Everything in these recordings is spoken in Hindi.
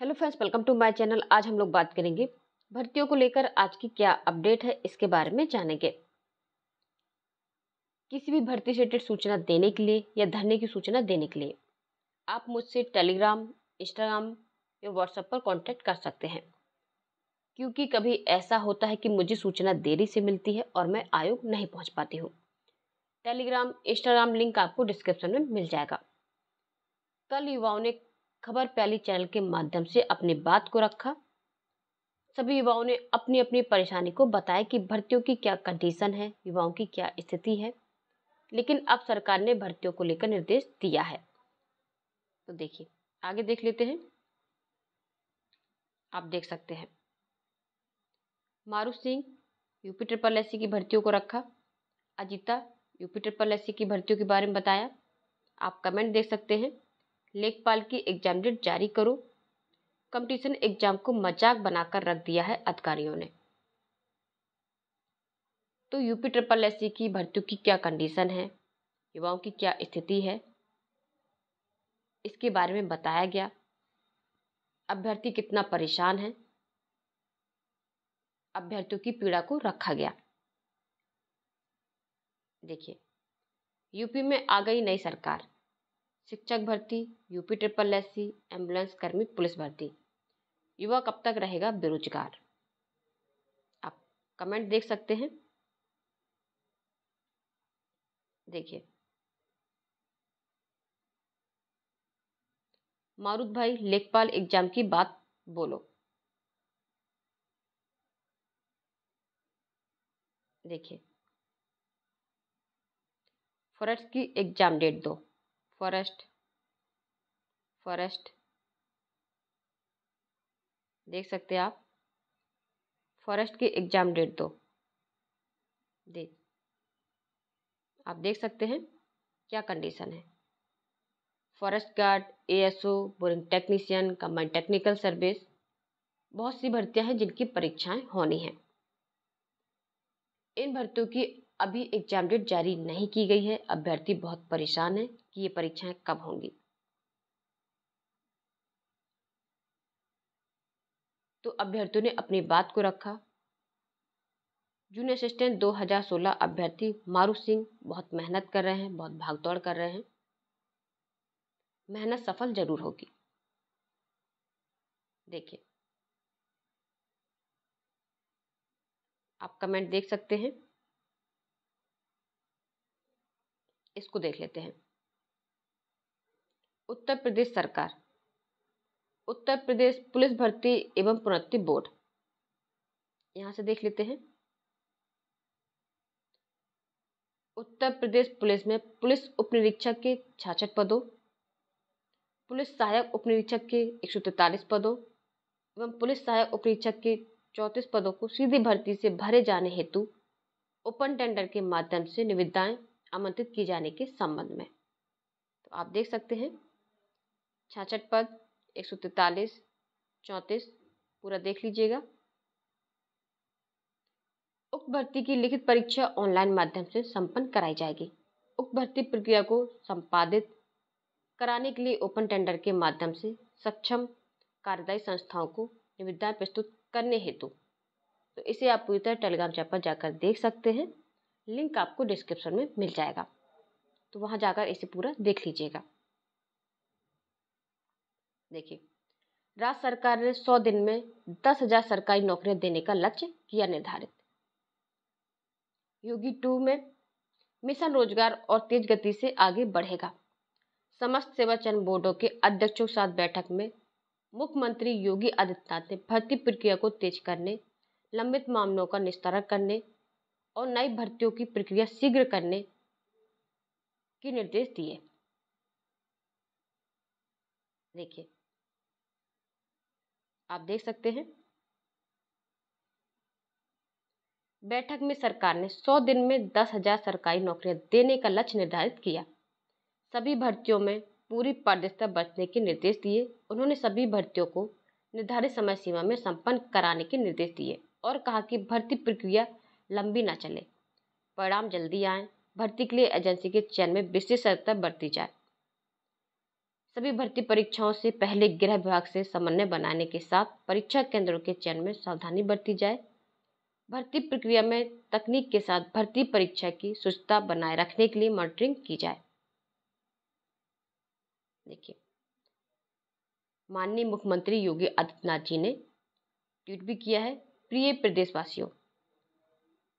hello friends welcome to my channel आज हम लोग बात करेंगे भर्तियों को लेकर आज की क्या अपडेट है इसके बारे में जानेंगे किसी भी भर्ती से रिलेटेड सूचना देने के लिए या धरने की सूचना देने के लिए आप मुझसे टेलीग्राम इंस्टाग्राम या व्हाट्सएप पर कांटेक्ट कर सकते हैं क्योंकि कभी ऐसा होता है कि मुझे सूचना देरी से मिलती है और मैं आयोग नहीं पहुँच पाती हूँ टेलीग्राम इंस्टाग्राम लिंक आपको डिस्क्रिप्शन में मिल जाएगा कल युवाओं ने खबर पहली चैनल के माध्यम से अपनी बात को रखा सभी युवाओं ने अपनी अपनी परेशानी को बताया कि भर्तियों की क्या कंडीशन है युवाओं की क्या स्थिति है लेकिन अब सरकार ने भर्तियों को लेकर निर्देश दिया है तो देखिए आगे देख लेते हैं आप देख सकते हैं मारू सिंह यूपी ट्रिपल एस की भर्तियों को रखा अजिता यूपी ट्रिपल एस की भर्तियों के बारे में बताया आप कमेंट देख सकते हैं लेखपाल की एग्जाम डेट जारी करो कंपटीशन एग्जाम को मजाक बनाकर रख दिया है अधिकारियों ने तो यूपी ट्रिपल एस की भर्ती की क्या कंडीशन है युवाओं की क्या स्थिति है इसके बारे में बताया गया अभ्यर्थी कितना परेशान है अभ्यर्थियों की पीड़ा को रखा गया देखिए यूपी में आ गई नई सरकार शिक्षक भर्ती UP triple S C ambulance कर्मी पुलिस भर्ती युवा कब तक रहेगा बेरोजगार आप कमेंट देख सकते हैं देखिए मारुत भाई लेखपाल एग्जाम की बात बोलो देखिए फॉरेस्ट की एग्जाम डेट दो फॉरेस्ट फॉरेस्ट देख सकते हैं आप फॉरेस्ट की एग्ज़ाम डेट दो देख आप देख सकते हैं क्या कंडीशन है forest guard ASO boring technician combined technical service बहुत सी भर्तियां हैं जिनकी परीक्षाएं होनी हैं इन भर्तियों की अभी एग्जाम डेट जारी नहीं की गई है अभ्यर्थी बहुत परेशान है कि ये परीक्षाएं कब होंगी तो अभ्यर्थियों ने अपनी बात को रखा जूनियर असिस्टेंट 2016 अभ्यर्थी मारू सिंह बहुत मेहनत कर रहे हैं बहुत भागदौड़ कर रहे हैं मेहनत सफल जरूर होगी देखिए आप कमेंट देख सकते हैं इसको देख लेते हैं उत्तर प्रदेश सरकार उत्तर प्रदेश पुलिस भर्ती एवं प्रोन्नति बोर्ड यहाँ से देख लेते हैं उत्तर प्रदेश पुलिस में पुलिस उप निरीक्षक के छाछठ पदों पुलिस सहायक उप निरीक्षक के एक सौ तैतालीस पदों एवं पुलिस सहायक उप निरीक्षक के चौंतीस पदों को सीधी भर्ती से भरे जाने हेतु ओपन टेंडर के माध्यम से निविदाएं आमंत्रित किए जाने के संबंध में तो आप देख सकते हैं छाछठ पद एक सौ तैतालीस चौंतीस पूरा देख लीजिएगा उक्त भर्ती की लिखित परीक्षा ऑनलाइन माध्यम से संपन्न कराई जाएगी उक्त भर्ती प्रक्रिया को संपादित कराने के लिए ओपन टेंडर के माध्यम से सक्षम कार्यदायी संस्थाओं को निविदा प्रस्तुत करने हेतु तो इसे आप पूरी तरह टेलीग्राम चैट पर जाकर देख सकते हैं लिंक आपको डिस्क्रिप्शन में मिल जाएगा तो वहाँ जाकर इसे पूरा देख लीजिएगा देखिए राज्य सरकार ने सौ दिन में दस हजार सरकारी नौकरियां देने का लक्ष्य किया निर्धारित योगी टू में मिशन रोजगार और तेज गति से आगे बढ़ेगा समस्त सेवा चयन बोर्डों के अध्यक्षों के साथ बैठक में मुख्यमंत्री योगी आदित्यनाथ ने भर्ती प्रक्रिया को तेज करने लंबित मामलों का निस्तारण करने और नई भर्तियों की प्रक्रिया शीघ्र करने के निर्देश दिए देखिए आप देख सकते हैं बैठक में सरकार ने 100 दिन में दस हजार सरकारी नौकरियां देने का लक्ष्य निर्धारित किया सभी भर्तियों में पूरी पारदर्शिता बरतने के निर्देश दिए उन्होंने सभी भर्तियों को निर्धारित समय सीमा में संपन्न कराने के निर्देश दिए और कहा कि भर्ती प्रक्रिया लंबी ना चले परिणाम जल्दी आए भर्ती के लिए एजेंसी के चयन में विशेष सतर्कता बरती जाए सभी भर्ती परीक्षाओं से पहले गृह विभाग से समन्वय बनाने के साथ परीक्षा केंद्रों के चयन में सावधानी बरती जाए भर्ती प्रक्रिया में तकनीक के साथ भर्ती परीक्षा की स्वच्छता बनाए रखने के लिए मॉनिटरिंग की जाए देखिए माननीय मुख्यमंत्री योगी आदित्यनाथ जी ने ट्वीट भी किया है प्रिय प्रदेशवासियों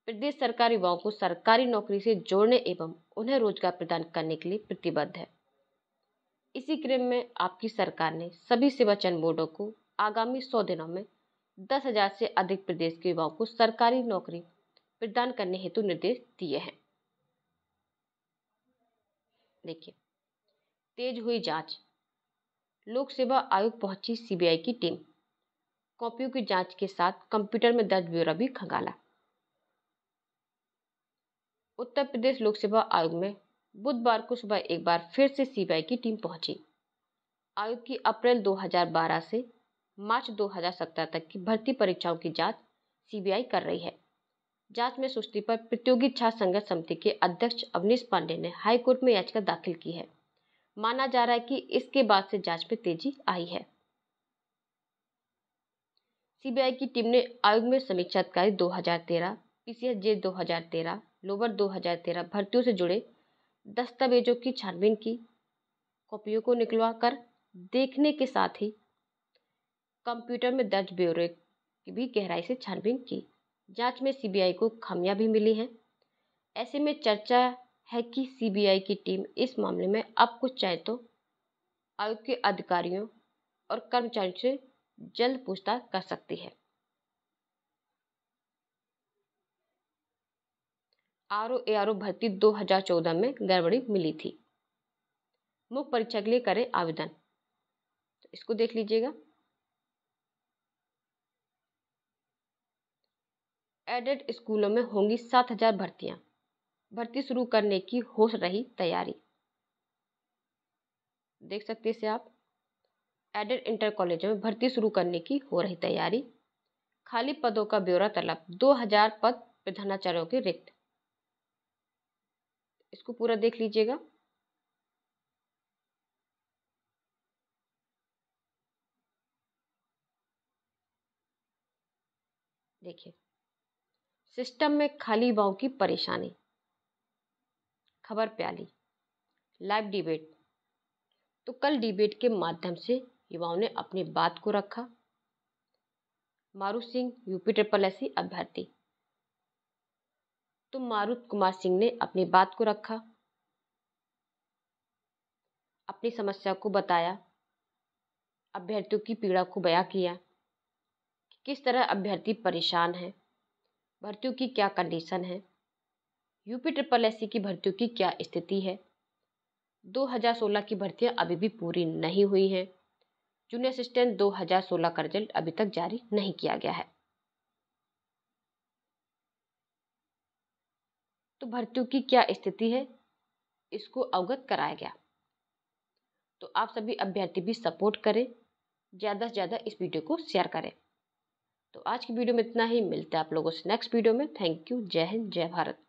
प्रदेश सरकार युवाओं को सरकारी नौकरी से जोड़ने एवं उन्हें रोजगार प्रदान करने के लिए प्रतिबद्ध है इसी क्रम में आपकी सरकार ने सभी चयन बोर्डों को आगामी सौ दिनों में दस हज़ार से अधिक प्रदेश के युवाओं को सरकारी नौकरी प्रदान करने हेतु निर्देश दिए हैं देखिए तेज हुई जांच लोक सेवा आयोग पहुंची सीबीआई की टीम कॉपियों की जांच के साथ कंप्यूटर में दर्ज ब्यौरा भी खंगाला उत्तर प्रदेश लोक सेवा आयोग में बुधवार को सुबह एक बार फिर से सीबीआई की टीम पहुंची आयोग की अप्रैल 2012 से मार्च 2017 तक की भर्ती परीक्षाओं की जांच सीबीआई कर रही है जांच में सुस्ती पर प्रतियोगी छात्र संघर्ष समिति के अध्यक्ष अवनीश पांडे ने हाईकोर्ट में याचिका दाखिल की है माना जा रहा है कि इसके बाद से जांच में तेजी आई है सीबीआई की टीम ने आयोग में समीक्षा अधिकारी दो हजार तेरह पीसीएस जे दो हजार तेरह भर्तियों से जुड़े दस्तावेजों की छानबीन की कॉपियों को निकलवा कर देखने के साथ ही कंप्यूटर में दर्ज ब्यौरे की भी गहराई से छानबीन की जांच में सीबीआई को खामियां भी मिली हैं ऐसे में चर्चा है कि सीबीआई की टीम इस मामले में अब कुछ चाहे तो आयोग के अधिकारियों और कर्मचारियों से जल्द पूछताछ कर सकती है R O A R O भर्ती 2014 में गड़बड़ी मिली थी मुख्य परीक्षा के लिए करें आवेदन तो इसको देख लीजिएगा एडेड स्कूलों में होंगी 7000 भर्तियां भर्ती शुरू करने की हो रही तैयारी देख सकते इसे आप एडेड इंटर कॉलेजों में भर्ती शुरू करने की हो रही तैयारी खाली पदों का ब्यौरा तलब 2000 पद प्रधानाचार्यों के रिक्त इसको पूरा देख लीजिएगा देखिए सिस्टम में खाली बाव की परेशानी खबर प्याली लाइव डिबेट तो कल डिबेट के माध्यम से युवाओं ने अपनी बात को रखा मारू सिंह यूपी ट्रिपल एस अभ्यर्थी तो मारुत कुमार सिंह ने अपनी बात को रखा अपनी समस्या को बताया अभ्यर्थियों की पीड़ा को बयां किया कि किस तरह अभ्यर्थी परेशान है भर्तियों की क्या कंडीशन है यूपी ट्रिपल एस की भर्तियों की क्या स्थिति है 2016 की भर्तियां अभी भी पूरी नहीं हुई हैं जूनियर असिस्टेंट 2016 का रिजल्ट अभी तक जारी नहीं किया गया है तो भर्तियों की क्या स्थिति है इसको अवगत कराया गया तो आप सभी अभ्यर्थी भी सपोर्ट करें ज़्यादा से ज़्यादा इस वीडियो को शेयर करें तो आज की वीडियो में इतना ही मिलता है आप लोगों से नेक्स्ट वीडियो में थैंक यू जय हिंद जय भारत